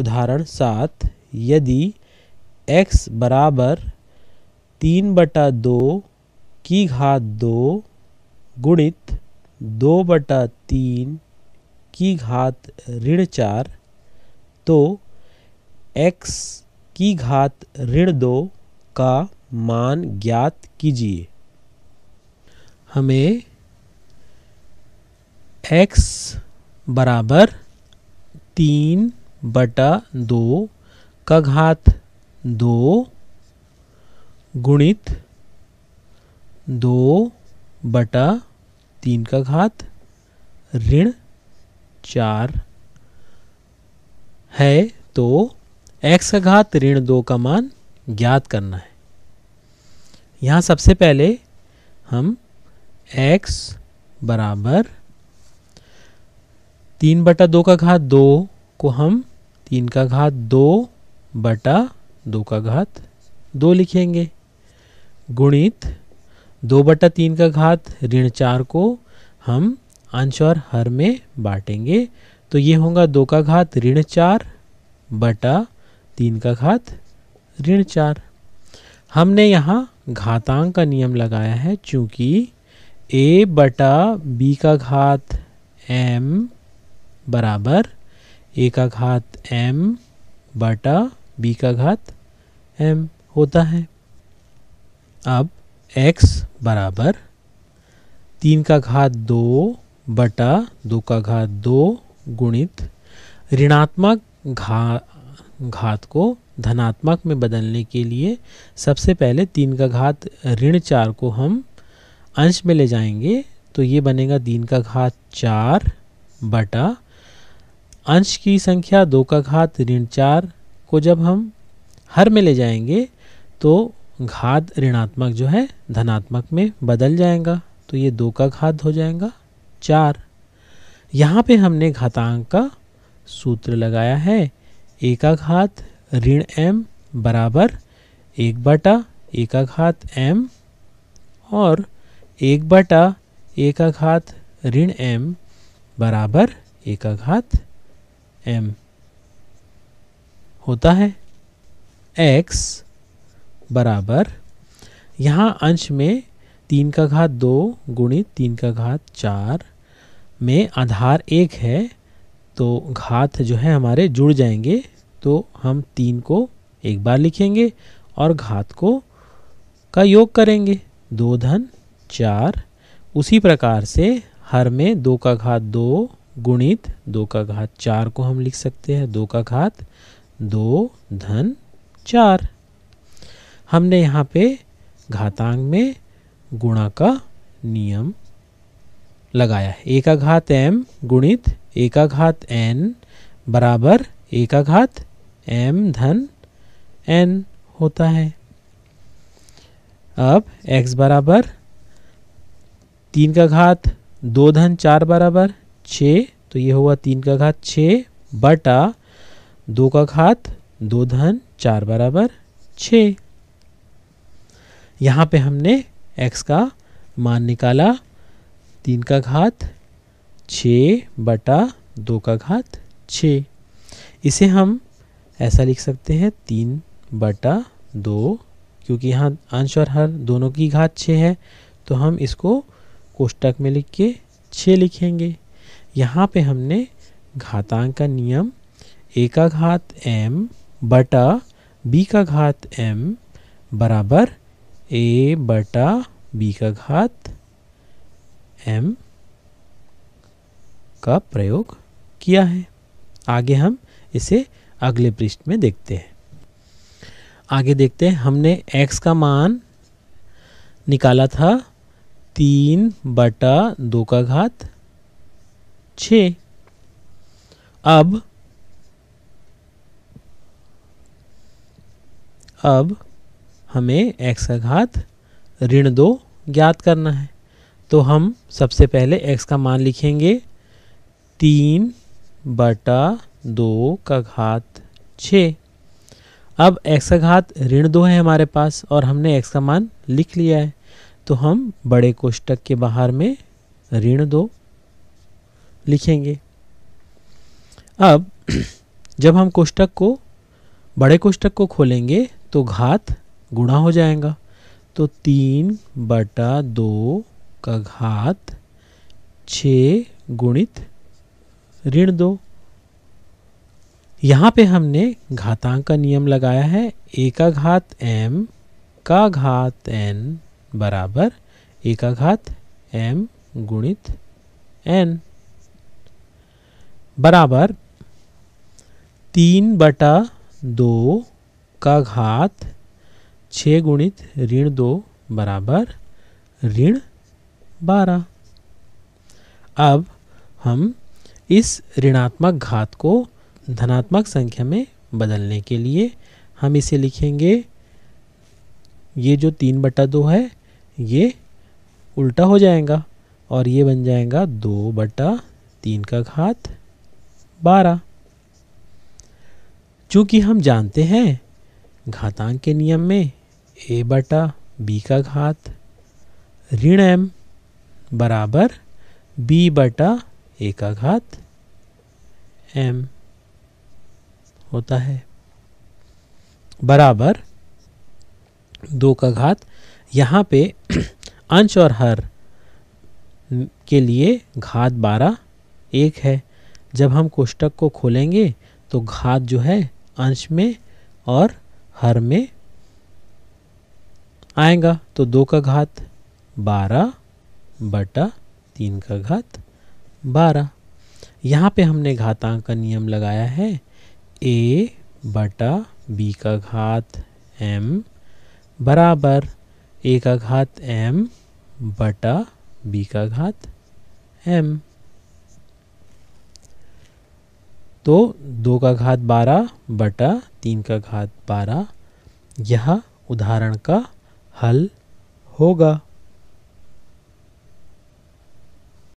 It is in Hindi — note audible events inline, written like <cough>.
उदाहरण सात यदि x बराबर तीन बटा दो की घात दो गुणित दो बटा तीन की घात ऋण चार तो x की घात ऋण दो का मान ज्ञात कीजिए हमें x बराबर तीन बटा दो का घात दो गुणित दो बटा तीन का घात ऋण चार है तो x का घात ऋण दो का मान ज्ञात करना है यहाँ सबसे पहले हम x बराबर तीन बटा दो का घात दो को हम तीन का घात दो बटा दो का घात दो लिखेंगे गुणित दो बटा तीन का घात ऋण चार को हम अंश और हर में बांटेंगे तो ये होगा दो का घात ऋण चार बटा तीन का घात ऋण चार हमने यहाँ घातांक का नियम लगाया है चूँकि ए बटा बी का घात एम बराबर ए का घात एम बटा बी का घात एम होता है अब x बराबर तीन का घात दो बटा दो का घात दो गुणित ऋणात्मक घा घात को धनात्मक में बदलने के लिए सबसे पहले तीन का घात ऋण चार को हम अंश में ले जाएंगे तो ये बनेगा तीन का घात चार बटा अंश की संख्या दो का घात ऋण चार को जब हम हर में ले जाएंगे तो घात ऋणात्मक जो है धनात्मक में बदल जाएगा तो ये दो का घात हो जाएगा चार यहाँ पे हमने घातांक का सूत्र लगाया है घात ऋण एम बराबर एक बटा घात एम और एक बटा घात ऋण एम बराबर घात एम होता है एक्स बराबर यहाँ अंश में तीन का घात दो गुणित तीन का घात चार में आधार एक है तो घात जो है हमारे जुड़ जाएंगे तो हम तीन को एक बार लिखेंगे और घात को का योग करेंगे दो धन चार उसी प्रकार से हर में दो का घात दो गुणित दो का घात चार को हम लिख सकते हैं दो का घात दो धन चार हमने यहाँ पे घातांग में गुणा का नियम लगाया है एका घात एम गुणित एका घात एन बराबर एका घात एम धन एन होता है अब x बराबर तीन का घात दो धन चार बराबर छ तो ये हुआ तीन का घात छ बटा दो का घात दो धन चार बराबर छ यहाँ पे हमने x का मान निकाला तीन का घात छ बटा दो का घात छ इसे हम ऐसा लिख सकते हैं तीन बटा दो क्योंकि यहाँ अंश और हर दोनों की घात छः है तो हम इसको कोष्टक में लिख के छ लिखेंगे यहाँ पे हमने घातांक का नियम ए का घात एम बटा बी का घात एम बराबर ए बटा बी का घात एम का प्रयोग किया है आगे हम इसे अगले पृष्ठ में देखते हैं आगे देखते हैं हमने x का मान निकाला था तीन बटा दो का घात छ अब अब हमें x का घात ऋण दो ज्ञात करना है तो हम सबसे पहले x का मान लिखेंगे तीन बटा दो का घात छ अब x का घात ऋण दो है हमारे पास और हमने x का मान लिख लिया है तो हम बड़े कोष्टक के बाहर में ऋण दो लिखेंगे अब जब हम कोष्टक को बड़े कोष्टक को खोलेंगे तो घात गुणा हो जाएगा तो तीन बटा दो का घात छ गुणित ऋण दो यहाँ पे हमने घातांक का नियम लगाया है ए का घात एम का घात एन बराबर ए का घात एम गुणित एन बराबर तीन बटा दो का घात छः गुणित ऋण दो बराबर ऋण बारह अब हम इस ऋणात्मक घात को धनात्मक संख्या में बदलने के लिए हम इसे लिखेंगे ये जो तीन बटा दो है ये उल्टा हो जाएगा और ये बन जाएगा दो बटा तीन का घात बारह चूंकि हम जानते हैं घातांक के नियम में ए बटा बी का घात ऋण एम बराबर बी बटा ए का घात एम होता है बराबर दो का घात यहाँ पे <clears throat> अंश और हर के लिए घात बारह एक है जब हम कोष्टक को खोलेंगे तो घात जो है अंश में और हर में आएगा तो दो का घात बारह बटा तीन का घात बारह यहाँ पे हमने घातांक का नियम लगाया है ए बटा बी का घात एम बराबर ए का घात एम बटा बी का घात एम तो दो का घात बारह बटा तीन का घात बारह यह उदाहरण का हल होगा